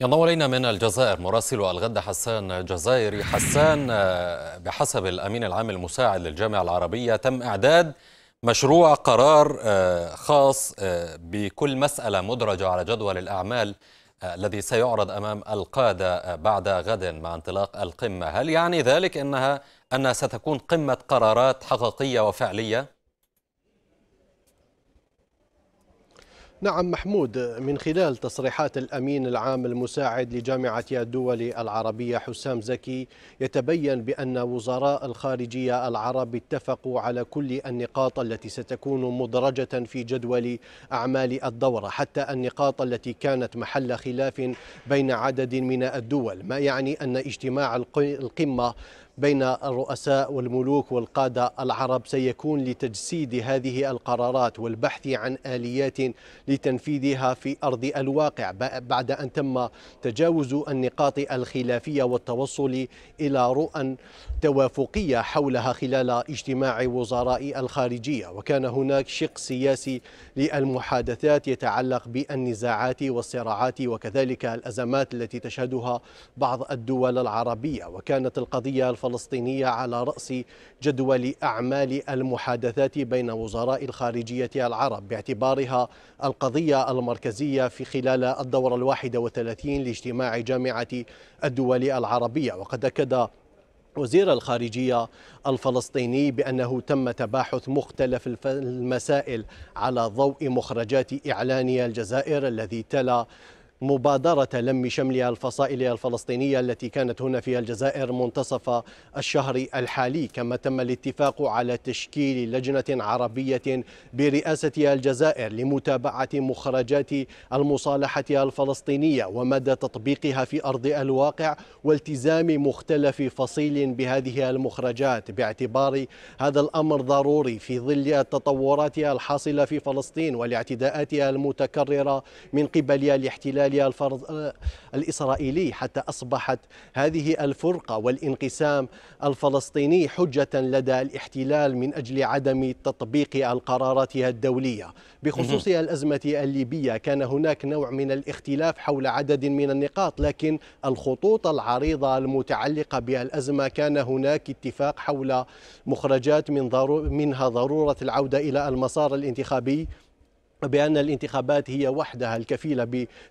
ينضم الينا من الجزائر مراسل الغد حسان جزائري حسان بحسب الامين العام المساعد للجامعه العربيه تم اعداد مشروع قرار آه، خاص آه، بكل مساله مدرجه على جدول الاعمال آه، الذي سيعرض امام القاده بعد غد مع انطلاق القمه هل يعني ذلك انها انها ستكون قمه قرارات حقيقيه وفعليه نعم محمود من خلال تصريحات الأمين العام المساعد لجامعة الدول العربية حسام زكي يتبين بأن وزراء الخارجية العرب اتفقوا على كل النقاط التي ستكون مدرجة في جدول أعمال الدورة حتى النقاط التي كانت محل خلاف بين عدد من الدول ما يعني أن اجتماع القمة بين الرؤساء والملوك والقادة العرب سيكون لتجسيد هذه القرارات والبحث عن آليات لتنفيذها في أرض الواقع بعد أن تم تجاوز النقاط الخلافية والتوصل إلى رؤى توافقية حولها خلال اجتماع وزراء الخارجية وكان هناك شق سياسي للمحادثات يتعلق بالنزاعات والصراعات وكذلك الأزمات التي تشهدها بعض الدول العربية وكانت القضية الفلسطينية الفلسطينية على رأس جدول أعمال المحادثات بين وزراء الخارجية العرب باعتبارها القضية المركزية في خلال الدورة الواحدة وثلاثين لاجتماع جامعة الدول العربية وقد أكد وزير الخارجية الفلسطيني بأنه تم تباحث مختلف المسائل على ضوء مخرجات إعلان الجزائر الذي تلا مبادرة لم شملها الفصائل الفلسطينية التي كانت هنا في الجزائر منتصف الشهر الحالي كما تم الاتفاق على تشكيل لجنة عربية برئاسة الجزائر لمتابعة مخرجات المصالحة الفلسطينية ومدى تطبيقها في أرض الواقع والتزام مختلف فصيل بهذه المخرجات باعتبار هذا الأمر ضروري في ظل التطورات الحاصلة في فلسطين والاعتداءات المتكررة من قبل الاحتلال التالية الفرض آه، الإسرائيلي حتى أصبحت هذه الفرقة والانقسام الفلسطيني حجة لدى الاحتلال من أجل عدم تطبيق القرارات الدولية بخصوص الأزمة الليبية كان هناك نوع من الاختلاف حول عدد من النقاط لكن الخطوط العريضة المتعلقة بالأزمة كان هناك اتفاق حول مخرجات من ضرو منها ضرورة العودة إلى المسار الانتخابي بأن الانتخابات هي وحدها الكفيلة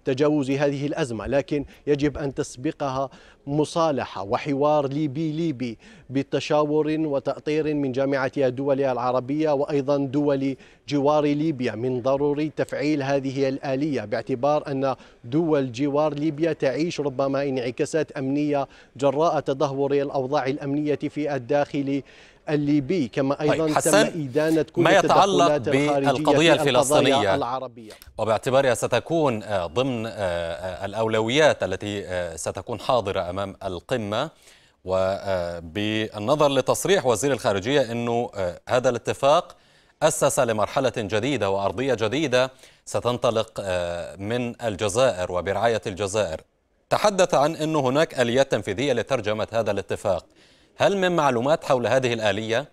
بتجاوز هذه الأزمة لكن يجب أن تسبقها مصالحة وحوار ليبي ليبي بتشاور وتأطير من جامعة الدول العربية وأيضا دول جوار ليبيا من ضروري تفعيل هذه الآلية باعتبار أن دول جوار ليبيا تعيش ربما انعكاسات أمنية جراء تدهور الأوضاع الأمنية في الداخل الليبي كما طيب، أيضا طيب حسن تم إدانة كل ما يتعلق بالقضية الفلسطينية العربية وباعتبارها ستكون آه، ضمن آه، آه، الأولويات التي ستكون حاضرة أمام القمة وبالنظر لتصريح وزير الخارجية أنه هذا الاتفاق أسس لمرحلة جديدة وأرضية جديدة ستنطلق من الجزائر وبرعاية الجزائر تحدث عن أن هناك آليات تنفيذية لترجمة هذا الاتفاق هل من معلومات حول هذه الآلية؟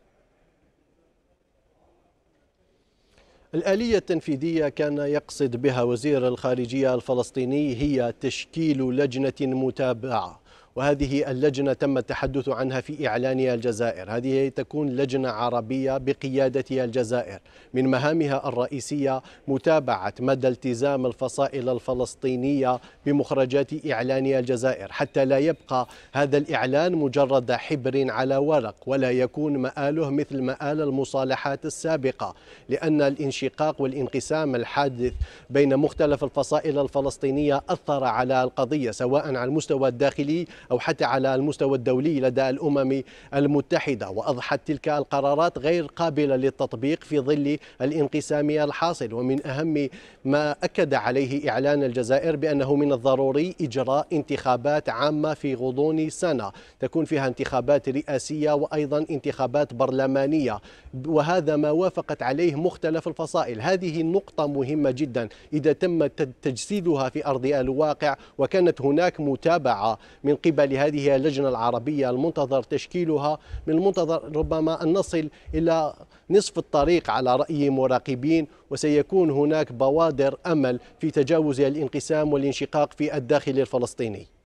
الآلية التنفيذية كان يقصد بها وزير الخارجية الفلسطيني هي تشكيل لجنة متابعة وهذه اللجنة تم التحدث عنها في إعلانها الجزائر هذه تكون لجنة عربية بقيادتها الجزائر من مهامها الرئيسية متابعة مدى التزام الفصائل الفلسطينية بمخرجات إعلانها الجزائر حتى لا يبقى هذا الإعلان مجرد حبر على ورق ولا يكون مآله مثل مآل المصالحات السابقة لأن الانشقاق والانقسام الحادث بين مختلف الفصائل الفلسطينية أثر على القضية سواء على المستوى الداخلي أو حتى على المستوى الدولي لدى الأمم المتحدة وأضحت تلك القرارات غير قابلة للتطبيق في ظل الانقسام الحاصل ومن أهم ما أكد عليه إعلان الجزائر بأنه من الضروري إجراء انتخابات عامة في غضون سنة تكون فيها انتخابات رئاسية وأيضا انتخابات برلمانية وهذا ما وافقت عليه مختلف الفصائل هذه نقطة مهمة جدا إذا تم تجسيدها في أرض الواقع وكانت هناك متابعة من قبل بالنسبة لهذه اللجنة العربية المنتظر تشكيلها من المنتظر ربما أن نصل إلى نصف الطريق على رأي مراقبين وسيكون هناك بوادر أمل في تجاوز الانقسام والانشقاق في الداخل الفلسطيني